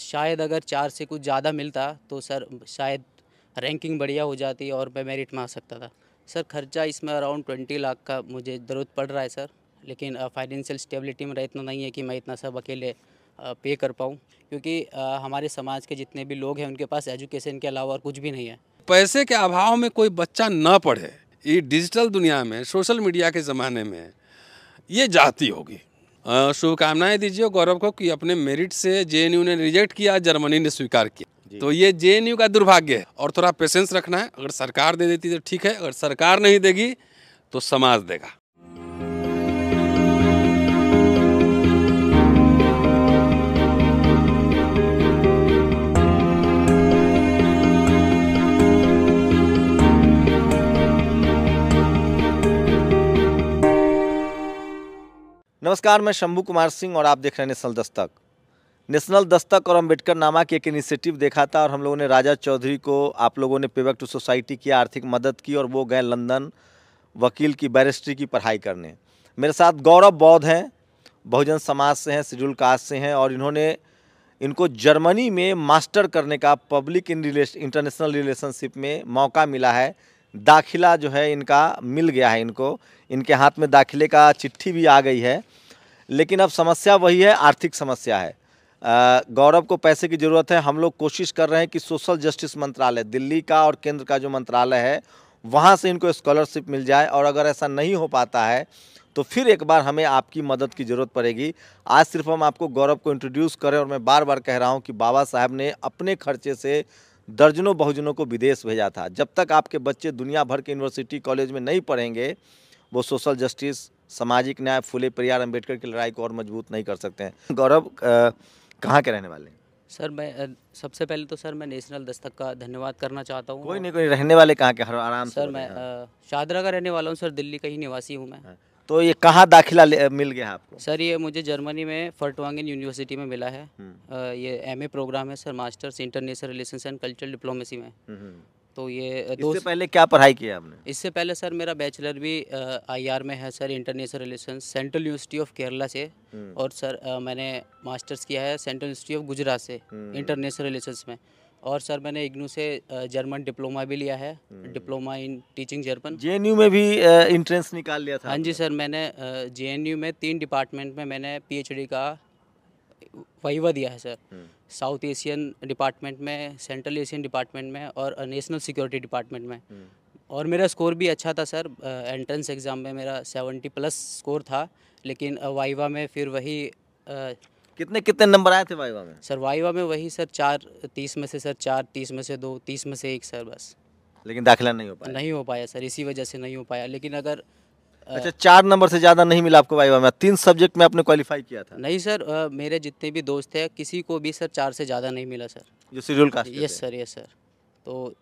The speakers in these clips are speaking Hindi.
शायद अगर चार से कुछ ज़्यादा मिलता तो सर शायद रैंकिंग बढ़िया हो जाती और मैं मेरिट में आ सकता था सर खर्चा इसमें अराउंड ट्वेंटी लाख का मुझे ज़रूरत पड़ रहा है सर लेकिन फाइनेंशियल स्टेबिलिटी मेरा इतना नहीं है कि मैं इतना सब अकेले पे कर पाऊँ क्योंकि हमारे समाज के जितने भी लोग हैं उनके पास एजुकेशन के अलावा और कुछ भी नहीं है पैसे के अभाव में कोई बच्चा न पढ़े ये डिजिटल दुनिया में सोशल मीडिया के ज़माने में ये जाती होगी शुभकामनाएं दीजिए गौरव को कि अपने मेरिट से जे ने रिजेक्ट किया जर्मनी ने स्वीकार किया तो ये जे का दुर्भाग्य है और थोड़ा पेशेंस रखना है अगर सरकार दे देती तो ठीक है अगर सरकार नहीं देगी तो समाज देगा नमस्कार मैं शंभू कुमार सिंह और आप देख रहे हैं नेशनल दस्तक नेशनल दस्तक और अम्बेडकर नामा के एक इनिशिएटिव देखा था और हम लोगों ने राजा चौधरी को आप लोगों ने पेबैक टू सोसाइटी की आर्थिक मदद की और वो गए लंदन वकील की बैरिस्ट्री की पढ़ाई करने मेरे साथ गौरव बौद्ध हैं बहुजन समाज से हैं शेड्यूल कास्ट से हैं और इन्होंने इनको जर्मनी में मास्टर करने का public in relation international relationship में मौका मिला है दाखिला जो है इनका मिल गया है इनको इनके हाथ में दाखिले का चिट्ठी भी आ गई है लेकिन अब समस्या वही है आर्थिक समस्या है गौरव को पैसे की ज़रूरत है हम लोग कोशिश कर रहे हैं कि सोशल जस्टिस मंत्रालय दिल्ली का और केंद्र का जो मंत्रालय है वहाँ से इनको स्कॉलरशिप मिल जाए और अगर ऐसा नहीं हो पाता है तो फिर एक बार हमें आपकी मदद की ज़रूरत पड़ेगी आज सिर्फ हम आपको गौरव को इंट्रोड्यूस करें और मैं बार बार कह रहा हूँ कि बाबा साहब ने अपने खर्चे से दर्जनों बहुजनों को विदेश भेजा था जब तक आपके बच्चे दुनिया भर के यूनिवर्सिटी कॉलेज में नहीं पढ़ेंगे वो सोशल जस्टिस सामाजिक न्याय फूले परियार अम्बेडकर की लड़ाई को और मजबूत नहीं कर सकते हैं गौरव कहाँ के रहने वाले सर मैं सबसे पहले तो सर मैं नेशनल दस्तक का धन्यवाद करना चाहता हूँ कोई नहीं कोई रहने वाले कहाँ के हर आराम सर मैं शाहदरा का रहने वाला हूँ सर दिल्ली का ही निवासी हूँ मैं हाँ। तो ये कहाँ दाखिला मिल गया आपको सर ये मुझे जर्मनी में फर्टवांगन यूनिवर्सिटी में मिला है हम्म। ये एमए प्रोग्राम है sir masters international relation and cultural diplomacy में हम्म, हम्म। तो ये दो इससे पहले क्या पढ़ाई किया आपने इससे पहले सर मेरा बैचलर भी आईआर में है sir international relation central university of Kerala से और सर आ, मैंने मास्टर्स किया है सेंट्रल यूनिवर्सिटी ऑफ गुजरात से इंटरनेशनल रिलेशन में और सर मैंने इग्नू से जर्मन डिप्लोमा भी लिया है हम्म। डिप्लोमा इन टीचिंग जर्मन जे में भी इंट्रेंस निकाल लिया था हाँ जी सर मैंने जे में तीन डिपार्टमेंट में मैंने पीएचडी का वाइवा दिया है सर साउथ एशियन डिपार्टमेंट में सेंट्रल एशियन डिपार्टमेंट में और नेशनल सिक्योरिटी डिपार्टमेंट में हम्म। और मेरा स्कोर भी अच्छा था सर एंट्रेंस एग्ज़ाम में मेरा सेवेंटी प्लस स्कोर था लेकिन वाइवा में फिर वही कितने कितने नंबर आए थे वाइवा में सर वाइवा में वही सर चार तीस में से सर चार तीस में से दो तीस में से एक सर बस लेकिन दाखिला नहीं हो पाया नहीं हो पाया सर इसी वजह से नहीं हो पाया लेकिन अगर अच्छा चार नंबर से ज़्यादा नहीं मिला आपको वाइवा में तीन सब्जेक्ट में आपने क्वालिफाई किया था नहीं सर आ, मेरे जितने भी दोस्त हैं किसी को भी सर चार से ज़्यादा नहीं मिला सर जो शेड्यूल का यस सर यस सर तो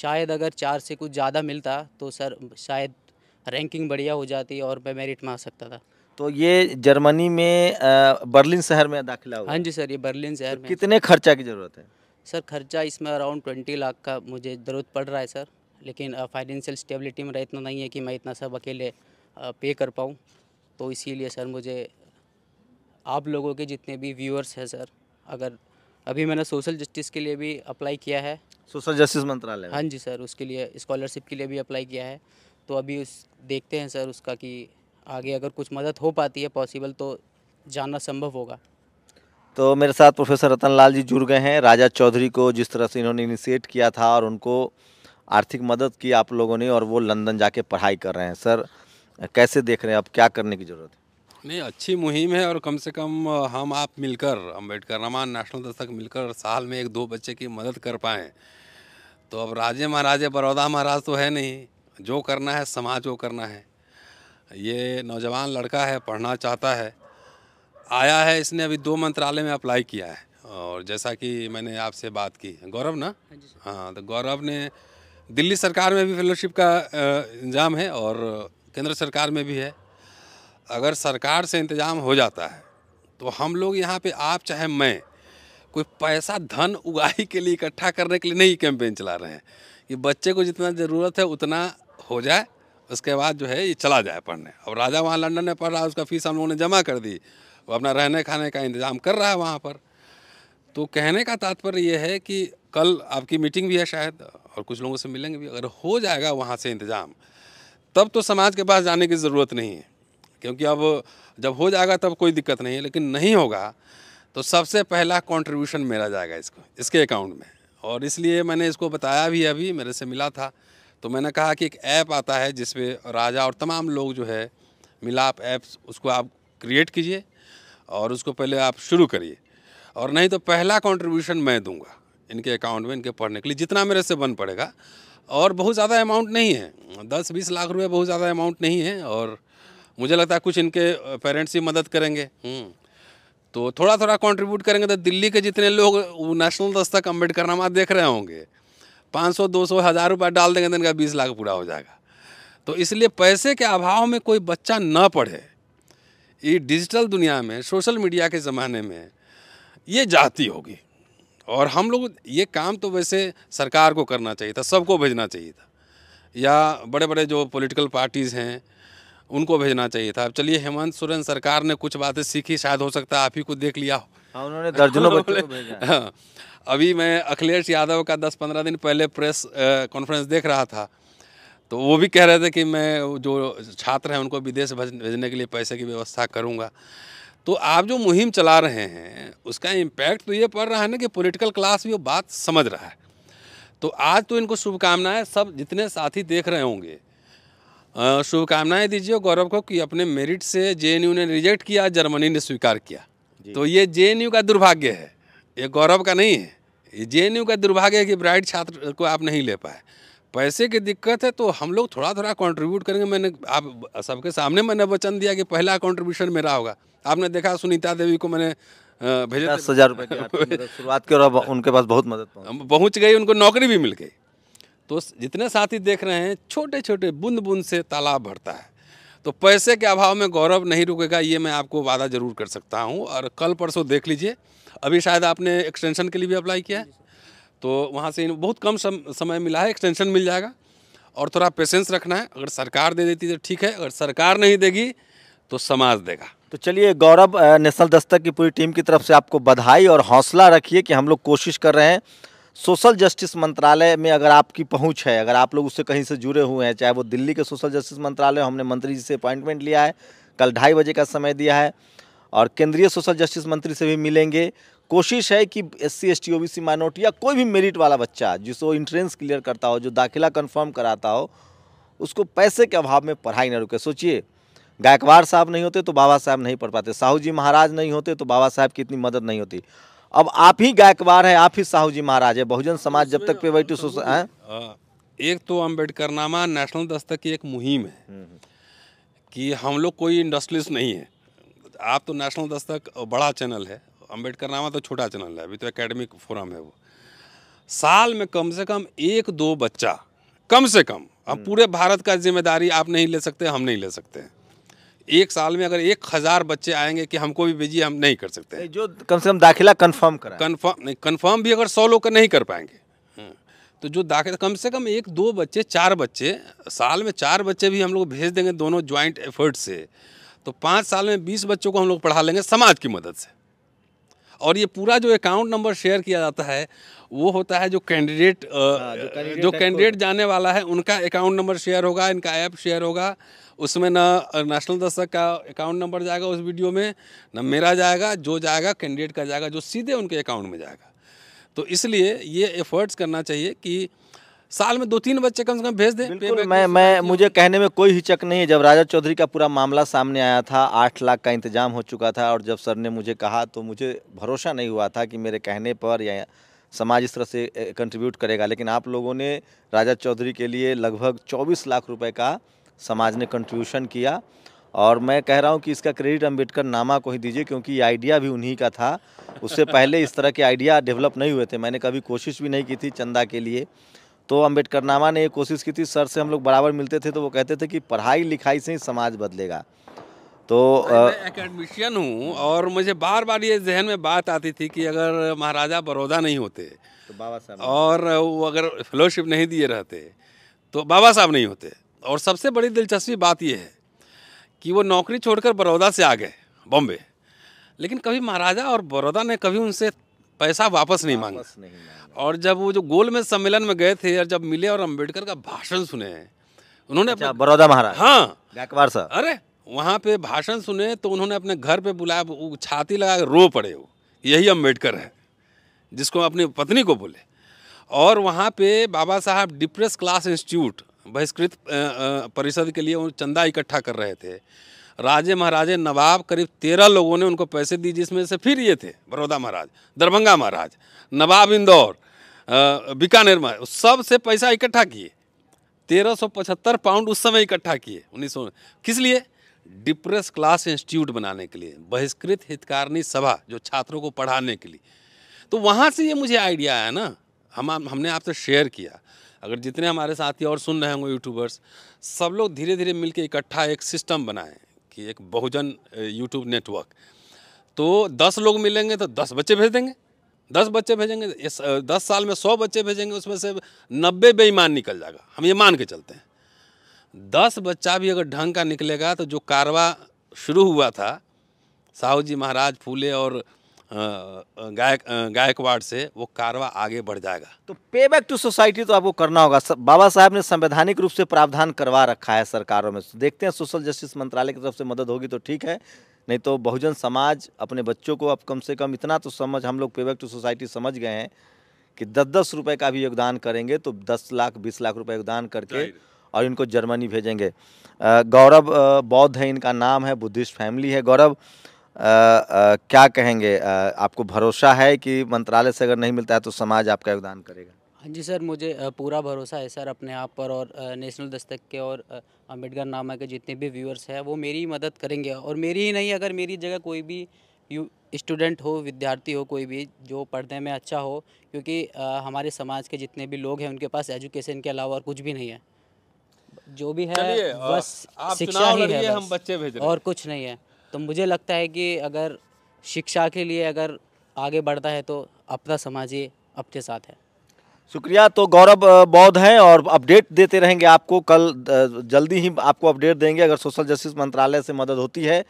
शायद अगर चार से कुछ ज़्यादा मिलता तो सर शायद रैंकिंग बढ़िया हो जाती और मैं मेरिट में आ सकता था तो ये जर्मनी में बर्लिन शहर में दाखिला हुआ हाँ जी सर ये बर्लिन शहर तो में कितने खर्चा की ज़रूरत है सर खर्चा इसमें अराउंड ट्वेंटी लाख का मुझे ज़रूरत पड़ रहा है सर लेकिन फाइनेंशियल स्टेबिलिटी मेरा इतना नहीं है कि मैं इतना सब अकेले पे कर पाऊँ तो इसीलिए सर मुझे आप लोगों के जितने भी व्यूअर्स हैं सर अगर अभी मैंने सोशल जस्टिस के लिए भी अप्लाई किया है सोशल जस्टिस मंत्रालय हाँ जी सर उसके लिए स्कॉलरशिप के लिए भी अप्लाई किया है तो अभी उस देखते हैं सर उसका कि आगे अगर कुछ मदद हो पाती है पॉसिबल तो जानना संभव होगा तो मेरे साथ प्रोफेसर रतन लाल जी जुड़ गए हैं राजा चौधरी को जिस तरह से इन्होंने इनिशिएट किया था और उनको आर्थिक मदद की आप लोगों ने और वो लंदन जाके पढ़ाई कर रहे हैं सर कैसे देख रहे हैं अब क्या करने की ज़रूरत है नहीं अच्छी मुहिम है और कम से कम हम आप मिलकर अम्बेडकर रमान नेशनल दस्तक मिलकर साल में एक दो बच्चे की मदद कर पाएँ तो अब राजे महाराजे बड़ौदा महाराज तो है नहीं जो करना है समाज को करना है ये नौजवान लड़का है पढ़ना चाहता है आया है इसने अभी दो मंत्रालय में अप्लाई किया है और जैसा कि मैंने आपसे बात की गौरव ना हाँ, हाँ तो गौरव ने दिल्ली सरकार में भी फेलोशिप का इंतजाम है और केंद्र सरकार में भी है अगर सरकार से इंतजाम हो जाता है तो हम लोग यहाँ पे आप चाहे मैं कोई पैसा धन उगाही के लिए इकट्ठा करने के लिए नहीं कैंपेन चला रहे हैं कि बच्चे को जितना ज़रूरत है उतना हो जाए उसके बाद जो है ये चला जाए पढ़ने अब राजा वहाँ लंदन में पढ़ रहा है उसका फीस हम लोगों ने जमा कर दी वो अपना रहने खाने का इंतज़ाम कर रहा है वहाँ पर तो कहने का तात्पर्य ये है कि कल आपकी मीटिंग भी है शायद और कुछ लोगों से मिलेंगे भी अगर हो जाएगा वहाँ से इंतज़ाम तब तो समाज के पास जाने की ज़रूरत नहीं है क्योंकि अब जब हो जाएगा तब कोई दिक्कत नहीं है लेकिन नहीं होगा तो सबसे पहला कंट्रीब्यूशन मेरा जाएगा इसको इसके अकाउंट में और इसलिए मैंने इसको बताया भी अभी मेरे से मिला था तो मैंने कहा कि एक ऐप आता है जिसमें राजा और तमाम लोग जो है मिलाप ऐप उसको आप क्रिएट कीजिए और उसको पहले आप शुरू करिए और नहीं तो पहला कंट्रीब्यूशन मैं दूंगा इनके अकाउंट में इनके पढ़ने के लिए जितना मेरे से बन पड़ेगा और बहुत ज़्यादा अमाउंट नहीं है दस बीस लाख रुपए बहुत ज़्यादा अमाउंट नहीं है और मुझे लगता है कुछ इनके पेरेंट्स ही मदद करेंगे हम्म। तो थोड़ा थोड़ा कंट्रीब्यूट करेंगे तो दिल्ली के जितने लोग वो नेशनल दस्तक अम्बेडकर नामा देख रहे होंगे पाँच सौ दो सौ हज़ार रुपया डाल देंगे तो इनका बीस लाख पूरा हो जाएगा तो इसलिए पैसे के अभाव में कोई बच्चा न पढ़े ये डिजिटल दुनिया में सोशल मीडिया के ज़माने में ये जाती होगी और हम लोग ये काम तो वैसे सरकार को करना चाहिए था सबको भेजना चाहिए था या बड़े बड़े जो पॉलिटिकल पार्टीज़ हैं उनको भेजना चाहिए था अब चलिए हेमंत सोरेन सरकार ने कुछ बातें सीखी शायद हो सकता है आप ही को देख लिया हो हाँ उन्होंने दर्जनों बच्चों को भेजा हाँ अभी मैं अखिलेश यादव का दस पंद्रह दिन पहले प्रेस कॉन्फ्रेंस देख रहा था तो वो भी कह रहे थे कि मैं जो छात्र हैं उनको विदेश भेजने के लिए पैसे की व्यवस्था करूँगा तो आप जो मुहिम चला रहे हैं उसका इम्पैक्ट तो ये पड़ रहा है ना कि पॉलिटिकल क्लास भी वो बात समझ रहा है तो आज तो इनको शुभकामनाएं सब जितने साथी देख रहे होंगे शुभकामनाएं दीजिए गौरव को कि अपने मेरिट से जे ने रिजेक्ट किया जर्मनी ने स्वीकार किया तो ये जे का दुर्भाग्य है ये गौरव का नहीं है ये जे का दुर्भाग्य है कि ब्राइट छात्र को आप नहीं ले पाए पैसे की दिक्कत है तो हम लोग थोड़ा थोड़ा कंट्रीब्यूट करेंगे मैंने आप सबके सामने मैंने वचन दिया कि पहला कंट्रीब्यूशन मेरा होगा आपने देखा सुनीता देवी को मैंने भेजा दस हज़ार रुपये शुरुआत की और उनके पास बहुत मदद पहुँच गई उनको नौकरी भी मिल गई तो जितने साथी देख रहे हैं छोटे छोटे बूंद बूंद से तालाब भरता है तो पैसे के अभाव में गौरव नहीं रुकेगा ये मैं आपको वादा जरूर कर सकता हूँ और कल परसों देख लीजिए अभी शायद आपने एक्सटेंशन के लिए भी अप्लाई किया है तो वहाँ से बहुत कम सम, समय मिला है एक्सटेंशन मिल जाएगा और थोड़ा पेशेंस रखना है अगर सरकार दे देती तो ठीक है अगर सरकार नहीं देगी तो समाज देगा तो चलिए गौरव नेशनल दस्तक की पूरी टीम की तरफ से आपको बधाई और हौसला रखिए कि हम लोग कोशिश कर रहे हैं सोशल जस्टिस मंत्रालय में अगर आपकी पहुंच है अगर आप लोग उससे कहीं से जुड़े हुए हैं चाहे वो दिल्ली के सोशल जस्टिस मंत्रालय हमने मंत्री जी से अपॉइंटमेंट लिया है कल ढाई बजे का समय दिया है और केंद्रीय सोशल जस्टिस मंत्री से भी मिलेंगे कोशिश है कि S C S T O B C minority या कोई भी मेरिट वाला बच्चा जिसको इंट्रेंस क्लियर करता हो जो दाखिला कन्फर्म कराता हो उसको पैसे के अभाव में पढ़ाई न रुके सोचिए गायकवाड़ साहब नहीं होते तो बाबा साहब नहीं पढ़ पाते साहू जी महाराज नहीं होते तो बाबा साहब की इतनी मदद नहीं होती अब आप ही गायकवाड़ हैं आप ही साहू जी महाराज है बहुजन समाज जब तक पे बैठे सोच हैं हाँ, एक तो अम्बेडकर नामा नेशनल दस्तक की एक मुहिम है हम्म, हम्म। कि हम लोग कोई इंडस्ट्रियस्ट नहीं है आप तो नेशनल दस्तक बड़ा चैनल है अम्बेडकर नामा तो छोटा चैनल है अभी तो एकेडमिक फोरम है वो साल में कम से कम एक दो बच्चा कम से कम अब हम्म। पूरे भारत का जिम्मेदारी आप नहीं ले सकते हम नहीं ले सकते हैं एक साल में अगर एक हज़ार बच्चे आएंगे कि हमको भी भेजिए हम नहीं कर सकते जो कम से कम दाखिला कन्फर्म करें कन्फर्म नहीं कन्फर्म भी अगर सौ लोग का नहीं कर पाएंगे हम्म, तो जो दाखिला कम से कम एक दो बच्चे चार बच्चे साल में चार बच्चे भी हम लोग भेज देंगे दोनों ज्वाइंट एफर्ट से तो पाँच साल में बीस बच्चों को हम लोग पढ़ा लेंगे समाज की मदद से और ये पूरा जो अकाउंट नंबर शेयर किया जाता है वो होता है जो कैंडिडेट हाँ, जो कैंडिडेट जाने वाला है उनका अकाउंट नंबर शेयर होगा इनका ऐप शेयर होगा उसमें ना नेशनल दशक का अकाउंट नंबर जाएगा उस वीडियो में ना मेरा जाएगा जो जाएगा कैंडिडेट का जाएगा जो सीधे उनके अकाउंट में जाएगा तो इसलिए ये एफर्ट्स करना चाहिए कि साल में दो तीन बच्चे कम से कम भेज दें मैं मैं मुझे कहने में कोई हिचक नहीं है जब राजा चौधरी का पूरा मामला सामने आया था आठ लाख का इंतजाम हो चुका था और जब सर ने मुझे कहा तो मुझे भरोसा नहीं हुआ था कि मेरे कहने पर या समाज इस तरह से कंट्रीब्यूट करेगा लेकिन आप लोगों ने राजा चौधरी के लिए लगभग चौबीस लाख रुपये का समाज ने कंट्रीब्यूशन किया और मैं कह रहा हूं कि इसका क्रेडिट अम्बेडकर नामा को ही दीजिए क्योंकि ये आइडिया भी उन्हीं का था उससे पहले इस तरह के आइडिया डेवलप नहीं हुए थे मैंने कभी कोशिश भी नहीं की थी चंदा के लिए तो अम्बेडकर नामा ने ये कोशिश की थी सर से हम लोग बराबर मिलते थे तो वो कहते थे कि पढ़ाई लिखाई से ही समाज बदलेगा तो एकेडमिशियन हूँ और मुझे बार बार ये जहन में बात आती थी कि अगर महाराजा बड़ौदा नहीं होते तो बाबा साहब और वो अगर फेलोशिप नहीं दिए रहते तो बाबा साहब नहीं होते और सबसे बड़ी दिलचस्पी बात यह है कि वो नौकरी छोड़कर बड़ौदा से आ गए बॉम्बे लेकिन कभी महाराजा और बड़ौदा ने कभी उनसे पैसा वापस नहीं मांगा और जब वो जो गोल में सम्मेलन में गए थे और जब मिले और अम्बेडकर का भाषण सुने उन्होंने अच्छा, बड़ौदा महाराज हाँ गायकवाड़ सर अरे वहाँ पे भाषण सुने तो उन्होंने अपने घर पे बुलाया छाती लगा के रो पड़े वो यही अम्बेडकर है जिसको अपनी पत्नी को बोले और वहाँ पे बाबा साहब डिप्रेस क्लास इंस्टीट्यूट बहिष्कृत परिषद के लिए चंदा इकट्ठा कर रहे थे राजे महाराजे नवाब करीब तेरह लोगों ने उनको पैसे दिए जिसमें से फिर ये थे बड़ौदा महाराज दरभंगा महाराज नवाब इंदौर बीकानेर महाराज सबसे पैसा इकट्ठा किए तेरह सौ पचहत्तर पाउंड उस समय इकट्ठा किए उन्नीस सौ किस लिए डिप्रेस क्लास इंस्टीट्यूट बनाने के लिए बहिष्कृत हितकारिणी सभा जो छात्रों को पढ़ाने के लिए तो वहाँ से ये मुझे आइडिया आया ना हम हमने आपसे शेयर किया अगर जितने हमारे साथी और सुन रहे होंगे यूट्यूबर्स सब लोग धीरे धीरे मिलकर इकट्ठा एक सिस्टम बनाएं कि एक बहुजन यूट्यूब नेटवर्क तो दस लोग मिलेंगे तो दस बच्चे भेज देंगे दस बच्चे भेजेंगे इस दस साल में सौ बच्चे भेजेंगे उसमें से नब्बे बेईमान निकल जाएगा हम ये मान के चलते हैं दस बच्चा भी अगर ढंग का निकलेगा तो जो कारवा शुरू हुआ था साहू जी महाराज फूले और गायक गायकवाड़ से वो कारवा आगे बढ़ जाएगा तो पे बैक टू सोसाइटी तो आपको करना होगा बाबा साहब ने संवैधानिक रूप से प्रावधान करवा रखा है सरकारों में देखते हैं सोशल जस्टिस मंत्रालय की तरफ से मदद होगी तो ठीक है नहीं तो बहुजन समाज अपने बच्चों को अब कम से कम इतना तो समझ हम लोग पे बैक टू सोसाइटी समझ गए हैं कि दस दस रुपये का भी योगदान करेंगे तो दस लाख बीस लाख रुपये योगदान करके और इनको जर्मनी भेजेंगे गौरव बौद्ध है इनका नाम है बुद्धिस्ट फैमिली है गौरव क्या कहेंगे आ, आपको भरोसा है कि मंत्रालय से अगर नहीं मिलता है तो समाज आपका योगदान करेगा हाँ जी सर मुझे पूरा भरोसा है सर अपने आप पर और नेशनल दस्तक के और अम्बेडकर नामा के जितने भी व्यूअर्स हैं वो मेरी मदद करेंगे और मेरी ही नहीं अगर मेरी जगह कोई भी स्टूडेंट हो विद्यार्थी हो कोई भी जो पढ़ने में अच्छा हो क्योंकि हमारे समाज के जितने भी लोग हैं उनके पास एजुकेशन के अलावा और कुछ भी नहीं है जो भी है बस शिक्षा ही है हम बच्चे भेज रहे और कुछ नहीं है तो मुझे लगता है कि अगर शिक्षा के लिए अगर आगे बढ़ता है तो अपना समाज ही अपने साथ है शुक्रिया तो गौरव बौद्ध हैं और अपडेट देते रहेंगे आपको कल जल्दी ही आपको अपडेट देंगे अगर सोशल जस्टिस मंत्रालय से मदद होती है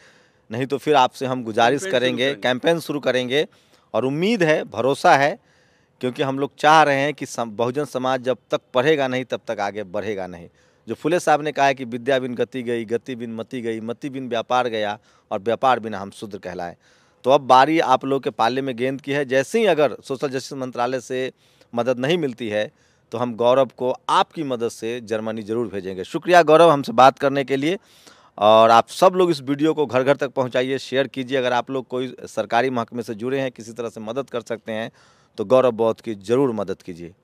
नहीं तो फिर आपसे हम गुजारिश करेंगे कैंपेन शुरू करेंगे और उम्मीद है भरोसा है क्योंकि हम लोग चाह रहे हैं कि बहुजन समाज जब तक पढ़ेगा नहीं तब तक आगे बढ़ेगा नहीं जो फुले साहब ने कहा है कि विद्या बिन गति गई गति बिन मति गई मति बिन व्यापार गया और व्यापार बिन हम शूद्र कहलाए तो अब बारी आप लोग के पाले में गेंद की है जैसे ही अगर सोशल जस्टिस मंत्रालय से मदद नहीं मिलती है तो हम गौरव को आपकी मदद से जर्मनी ज़रूर भेजेंगे शुक्रिया गौरव हमसे बात करने के लिए और आप सब लोग इस वीडियो को घर घर तक पहुंचाइए शेयर कीजिए अगर आप लोग कोई सरकारी महकमे से जुड़े हैं किसी तरह से मदद कर सकते हैं तो गौरव बौद्ध की ज़रूर मदद कीजिए